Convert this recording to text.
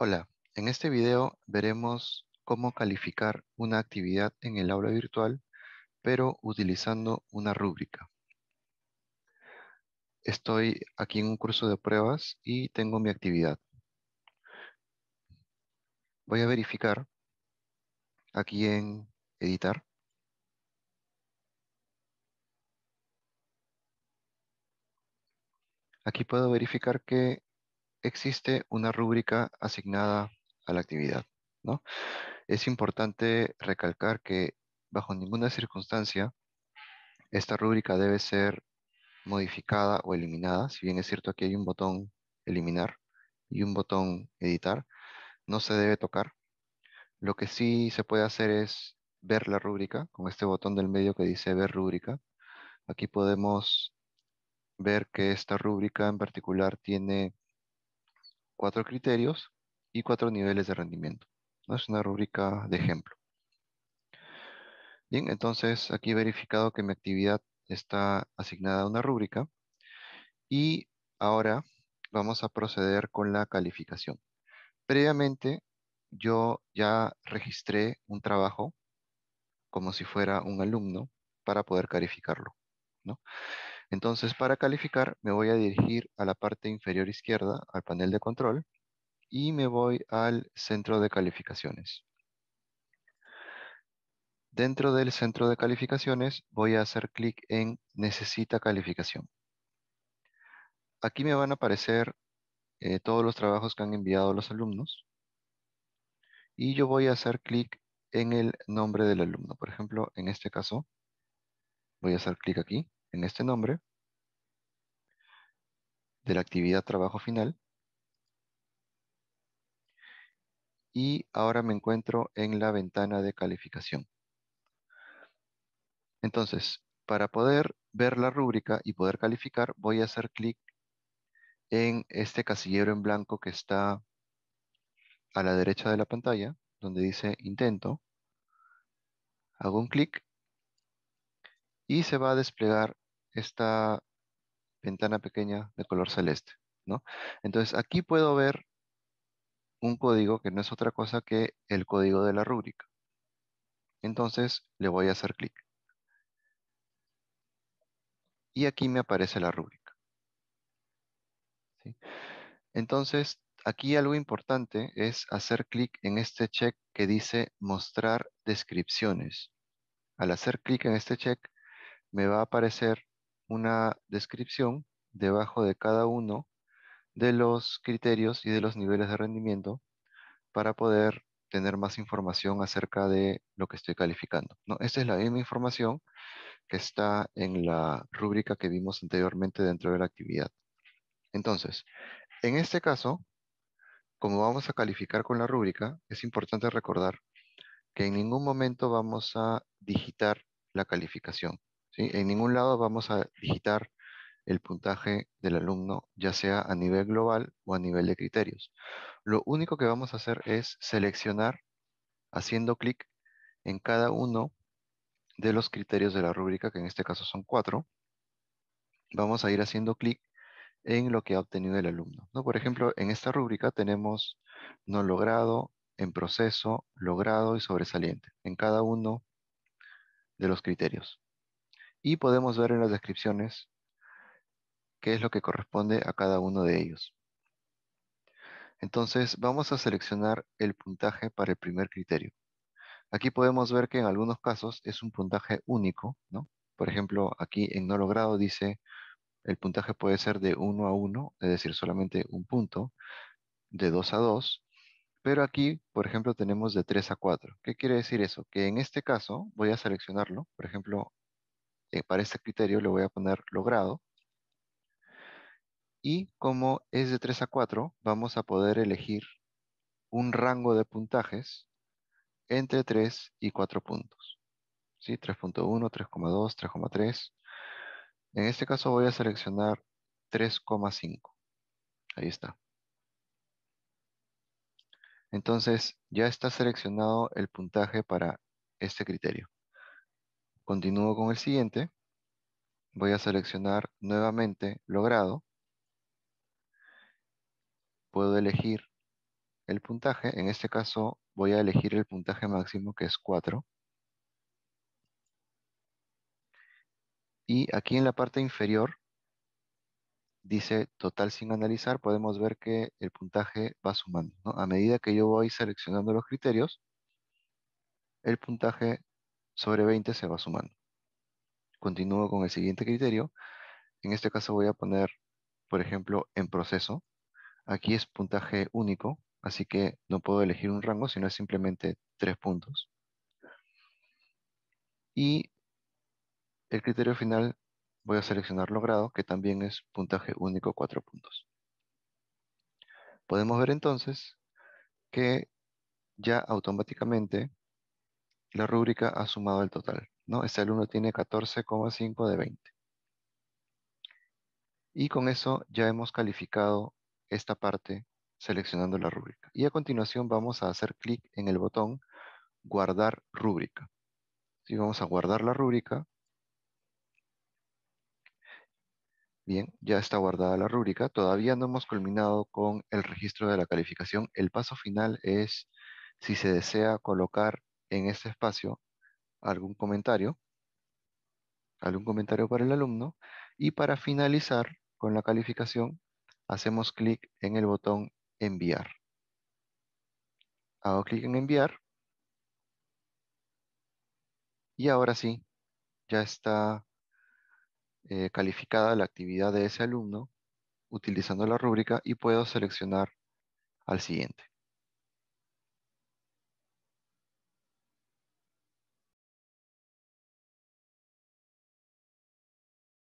Hola, en este video veremos cómo calificar una actividad en el aula virtual, pero utilizando una rúbrica. Estoy aquí en un curso de pruebas y tengo mi actividad. Voy a verificar aquí en editar. Aquí puedo verificar que existe una rúbrica asignada a la actividad. ¿no? Es importante recalcar que bajo ninguna circunstancia esta rúbrica debe ser modificada o eliminada. Si bien es cierto que hay un botón eliminar y un botón editar, no se debe tocar. Lo que sí se puede hacer es ver la rúbrica con este botón del medio que dice ver rúbrica. Aquí podemos ver que esta rúbrica en particular tiene cuatro criterios y cuatro niveles de rendimiento. Es una rúbrica de ejemplo. Bien, entonces aquí he verificado que mi actividad está asignada a una rúbrica y ahora vamos a proceder con la calificación. Previamente yo ya registré un trabajo como si fuera un alumno para poder calificarlo. ¿no? Entonces, para calificar, me voy a dirigir a la parte inferior izquierda, al panel de control, y me voy al centro de calificaciones. Dentro del centro de calificaciones, voy a hacer clic en Necesita calificación. Aquí me van a aparecer eh, todos los trabajos que han enviado los alumnos. Y yo voy a hacer clic en el nombre del alumno. Por ejemplo, en este caso, voy a hacer clic aquí en este nombre de la actividad trabajo final. Y ahora me encuentro en la ventana de calificación. Entonces, para poder ver la rúbrica y poder calificar, voy a hacer clic en este casillero en blanco que está a la derecha de la pantalla, donde dice intento. Hago un clic y se va a desplegar esta ventana pequeña de color celeste, ¿no? Entonces aquí puedo ver un código que no es otra cosa que el código de la rúbrica. Entonces le voy a hacer clic. Y aquí me aparece la rúbrica. Entonces, aquí algo importante es hacer clic en este check que dice mostrar descripciones. Al hacer clic en este check, me va a aparecer una descripción debajo de cada uno de los criterios y de los niveles de rendimiento para poder tener más información acerca de lo que estoy calificando. ¿no? Esta es la misma información que está en la rúbrica que vimos anteriormente dentro de la actividad. Entonces, en este caso, como vamos a calificar con la rúbrica, es importante recordar que en ningún momento vamos a digitar la calificación. En ningún lado vamos a digitar el puntaje del alumno, ya sea a nivel global o a nivel de criterios. Lo único que vamos a hacer es seleccionar, haciendo clic en cada uno de los criterios de la rúbrica, que en este caso son cuatro. Vamos a ir haciendo clic en lo que ha obtenido el alumno. Por ejemplo, en esta rúbrica tenemos no logrado, en proceso, logrado y sobresaliente, en cada uno de los criterios y podemos ver en las descripciones qué es lo que corresponde a cada uno de ellos. Entonces vamos a seleccionar el puntaje para el primer criterio. Aquí podemos ver que en algunos casos es un puntaje único, ¿no? Por ejemplo, aquí en no logrado dice el puntaje puede ser de 1 a 1, es decir, solamente un punto, de 2 a 2, pero aquí, por ejemplo, tenemos de 3 a 4. ¿Qué quiere decir eso? Que en este caso voy a seleccionarlo, por ejemplo, eh, para este criterio le voy a poner logrado. Y como es de 3 a 4, vamos a poder elegir un rango de puntajes entre 3 y 4 puntos. 3.1, 3.2, 3.3. En este caso voy a seleccionar 3.5. Ahí está. Entonces ya está seleccionado el puntaje para este criterio. Continúo con el siguiente. Voy a seleccionar nuevamente logrado. Puedo elegir el puntaje. En este caso voy a elegir el puntaje máximo que es 4. Y aquí en la parte inferior dice total sin analizar, podemos ver que el puntaje va sumando. A medida que yo voy seleccionando los criterios, el puntaje sobre 20 se va sumando. Continúo con el siguiente criterio. En este caso voy a poner, por ejemplo, en proceso. Aquí es puntaje único, así que no puedo elegir un rango, sino simplemente tres puntos. Y el criterio final voy a seleccionar logrado, que también es puntaje único cuatro puntos. Podemos ver entonces que ya automáticamente la rúbrica ha sumado el total. ¿no? Este alumno tiene 14,5 de 20. Y con eso ya hemos calificado esta parte seleccionando la rúbrica. Y a continuación vamos a hacer clic en el botón guardar rúbrica. Si vamos a guardar la rúbrica, Bien, ya está guardada la rúbrica. Todavía no hemos culminado con el registro de la calificación. El paso final es si se desea colocar en este espacio algún comentario, algún comentario para el alumno y para finalizar con la calificación hacemos clic en el botón enviar. Hago clic en enviar y ahora sí, ya está eh, calificada la actividad de ese alumno utilizando la rúbrica y puedo seleccionar al siguiente.